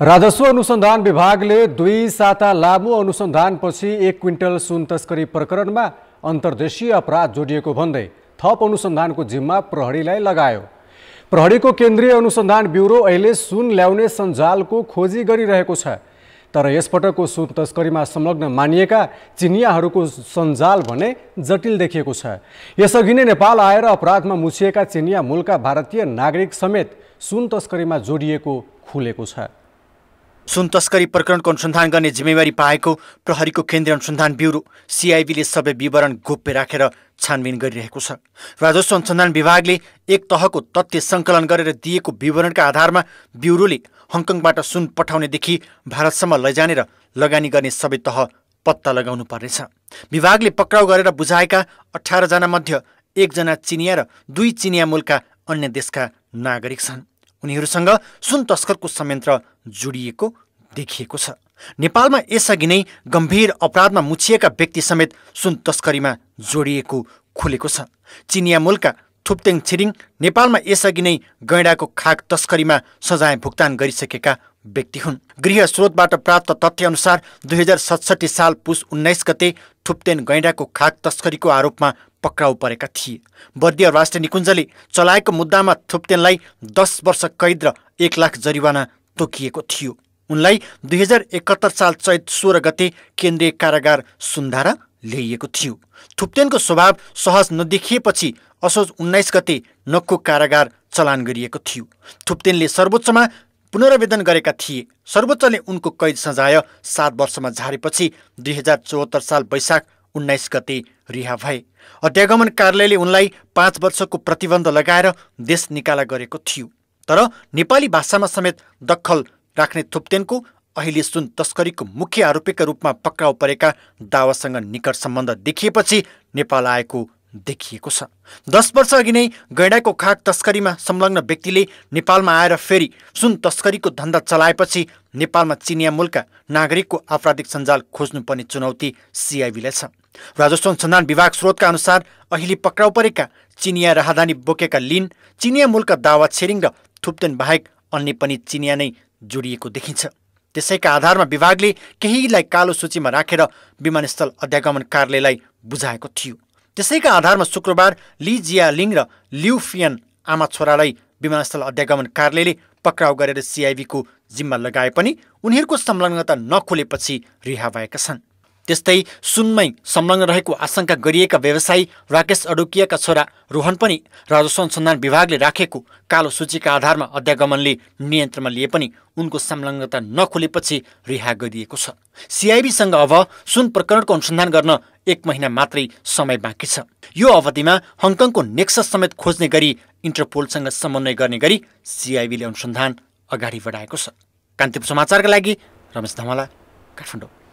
राजस्व अनुसन्धान विभागले दुई साता लामो अनुसन्धानपछि एक क्विन्टल सुन तस्करी प्रकरणमा अन्तर्देशीय अपराध जोडिएको भन्दै थप अनुसन्धानको जिम्मा प्रहरीलाई लगायो प्रहरीको केन्द्रीय अनुसन्धान ब्युरो अहिले सुन ल्याउने सञ्जालको खोजी गरिरहेको छ तर यसपटकको सुन तस्करीमा संलग्न मानिएका चिनियाहरूको सञ्जाल भने जटिल देखिएको छ यसअघि नै नेपाल आएर अपराधमा मुछिएका चिनिया मूलका भारतीय नागरिक समेत सुन तस्करीमा जोडिएको खुलेको छ सुन तस्करी प्रकरणको अनुसन्धान गर्ने जिम्मेवारी पाएको प्रहरीको केन्द्रीय अनुसन्धान ब्युरो सिआइबीले सबै विवरण गोप्य राखेर छानबिन गरिरहेको छ राजस्व अनुसन्धान विभागले एक तहको तथ्य सङ्कलन गरेर दिएको विवरणका आधारमा ब्युरोले हङकङबाट सुन पठाउनेदेखि भारतसम्म लैजाने र लगानी गर्ने सबै तह पत्ता लगाउनु पर्नेछ विभागले पक्राउ गरेर बुझाएका अठारजना मध्य एकजना चिनिया र दुई चिनिया मूलका अन्य देशका नागरिक छन् उनीहरूसँग सुन तस्करको संयन्त्र जोडिएको देखिएको छ नेपालमा यसअघि नै गम्भीर अपराधमा मुछिएका व्यक्ति समेत सुन तस्करीमा जोडिएको खुलेको छ चिनिया मूलका थुप्तेङ छिरिङ नेपालमा यसअघि नै गैँडाको खाक तस्करीमा सजाय भुक्तान गरिसकेका व्यक्ति हुन् गृह स्रोतबाट प्राप्त तथ्यअनुसार दुई हजार साल पुस उन्नाइस गते थुप्तेन गैँडाको खाक तस्करीको आरोपमा पक्राउ परेका थिए बर्दिया राष्ट्र निकुञ्जले चलाएको मुद्दामा थुप्तेनलाई दस वर्ष कैद र एक लाख जरिवाना तोकिएको थियो उनलाई दुई हजार एकहत्तर साल चैत सोह्र गते केन्द्रीय कारागार सुन्धारा ल्याइएको थियो थुप्तेनको स्वभाव सहज नदेखिएपछि असोज उन्नाइस गते नक्कु कारागार चलान गरिएको थियो थुप्तेनले सर्वोच्चमा पुनरावेदन गरेका थिए सर्वोच्चले उनको कैद सजाय सात वर्षमा झारेपछि दुई हजार चौहत्तर साल वैशाख उन्नाइस गते रिहा भए अध्यागमन कार्यालयले उनलाई पाँच वर्षको प्रतिबन्ध लगाएर देश निकाला गरेको थियो तर नेपाली भाषामा समेत दखल राख्ने थुप्तेनको अहिले सुन तस्करीको मुख्य आरोपीका रूपमा पक्राउ परेका दावासँग निकट सम्बन्ध देखिएपछि नेपाल आएको देखिएको छ दस अघि नै गैँडाको खाक तस्करीमा संलग्न व्यक्तिले नेपालमा आएर फेरि सुन तस्करीको धन्दा चलाएपछि नेपालमा चिनिया मूलका नागरिकको आपराधिक सञ्जाल खोज्नुपर्ने चुनौती सिआइबीलाई छ राजस्व अनुसन्धान विभाग स्रोतका अनुसार अहिले पक्राउ परेका चिनिया राहदानी बोकेका लिन चिनिया मूलका दावा छेरिङ र थुप्तेन बाहेक अन्य पनि चिनिया नै जोडिएको देखिन्छ त्यसैका आधारमा विभागले केहीलाई कालो सूचीमा राखेर विमानस्थल अध्यागमन कार्यालयलाई बुझाएको थियो त्यसैका आधारमा शुक्रबार ली जियालिङ र लिउफियन आमा छोरालाई विमानस्थल अध्यागमन कार्यालयले पक्राउ गरेर सिआइबीको जिम्मा लगाए पनि उनीहरूको संलग्नता नखोलेपछि रिहा भएका छन् त्यस्तै सुनमै संलग्न रहेको आशंका गरिएका व्यवसायी राकेश अडुकियाका छोरा रोहन पनि राजस्व अनुसन्धान विभागले राखेको कालो सूचीका आधारमा अध्यागमनले नियन्त्रणमा लिए पनि उनको संलग्नता नखोलेपछि रिहा गरिएको छ सिआइबीसँग अब सुन प्रकरणको अनुसन्धान गर्न एक महिना मात्रै समय बाँकी छ यो अवधिमा हङकङको नेक्सस समेत खोज्ने गरी इन्टरपोलसँग समन्वय गर्ने गरी सिआइबीले अनुसन्धान अगाडि बढाएको छ कान्तिपुर समाचारका लागि रमेश धमला काठमाडौँ